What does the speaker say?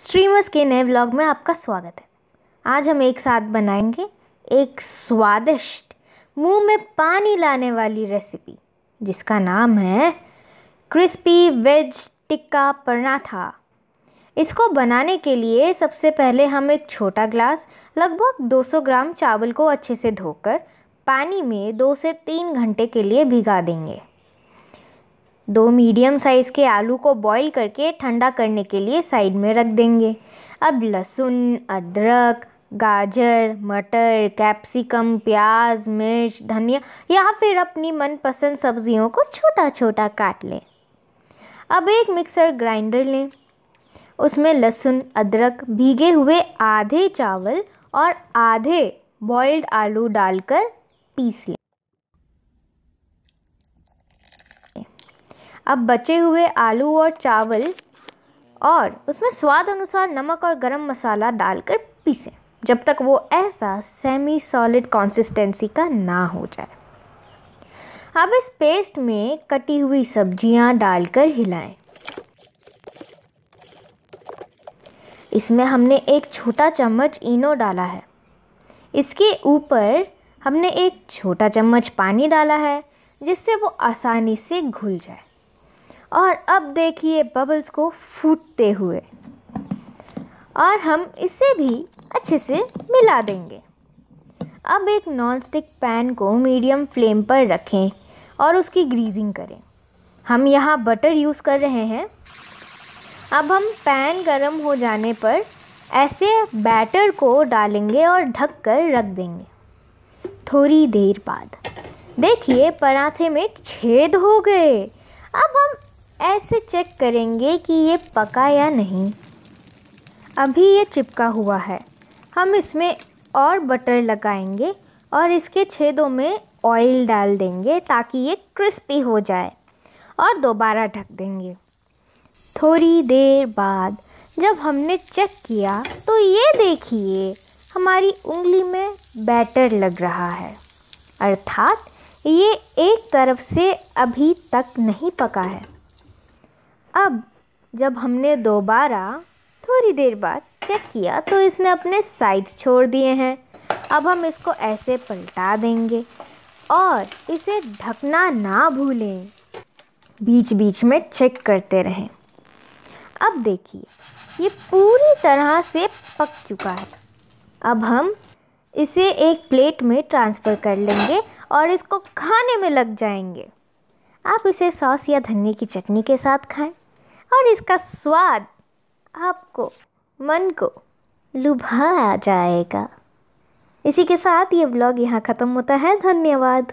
Streamers के नए vlog में आपका स्वागत है आज हम एक साथ बनाएंगे एक स्वादिष्ट मुंह में पानी लाने वाली रेसिपी जिसका नाम है क्रिस्पी वेज टिक्का पराठा इसको बनाने के लिए सबसे पहले हम एक छोटा ग्लास लगभग 200 ग्राम चावल को अच्छे से धोकर पानी में दो से तीन घंटे के लिए भिगा देंगे दो मीडियम साइज़ के आलू को बॉईल करके ठंडा करने के लिए साइड में रख देंगे अब लहसुन अदरक गाजर मटर कैप्सिकम प्याज मिर्च धनिया या फिर अपनी मनपसंद सब्जियों को छोटा छोटा काट लें अब एक मिक्सर ग्राइंडर लें उसमें लहसुन अदरक भीगे हुए आधे चावल और आधे बॉइल्ड आलू डालकर पीस लें अब बचे हुए आलू और चावल और उसमें स्वाद अनुसार नमक और गरम मसाला डालकर पीसें जब तक वो ऐसा सेमी सॉलिड कंसिस्टेंसी का ना हो जाए अब इस पेस्ट में कटी हुई सब्जियां डालकर हिलाएं। इसमें हमने एक छोटा चम्मच इनो डाला है इसके ऊपर हमने एक छोटा चम्मच पानी डाला है जिससे वो आसानी से घुल जाए और अब देखिए बबल्स को फूटते हुए और हम इसे भी अच्छे से मिला देंगे अब एक नॉनस्टिक पैन को मीडियम फ्लेम पर रखें और उसकी ग्रीजिंग करें हम यहाँ बटर यूज़ कर रहे हैं अब हम पैन गरम हो जाने पर ऐसे बैटर को डालेंगे और ढक कर रख देंगे थोड़ी देर बाद देखिए पराठे में छेद हो गए ऐसे चेक करेंगे कि ये पका या नहीं अभी ये चिपका हुआ है हम इसमें और बटर लगाएंगे और इसके छेदों में ऑयल डाल देंगे ताकि ये क्रिस्पी हो जाए और दोबारा ढक देंगे थोड़ी देर बाद जब हमने चेक किया तो ये देखिए हमारी उंगली में बैटर लग रहा है अर्थात ये एक तरफ से अभी तक नहीं पका है अब जब हमने दोबारा थोड़ी देर बाद चेक किया तो इसने अपने साइड छोड़ दिए हैं अब हम इसको ऐसे पलटा देंगे और इसे ढकना ना भूलें बीच बीच में चेक करते रहें अब देखिए ये पूरी तरह से पक चुका है अब हम इसे एक प्लेट में ट्रांसफ़र कर लेंगे और इसको खाने में लग जाएंगे आप इसे सॉस या धनिया की चटनी के साथ खाएं और इसका स्वाद आपको मन को लुभा जाएगा इसी के साथ ये ब्लॉग यहाँ ख़त्म होता है धन्यवाद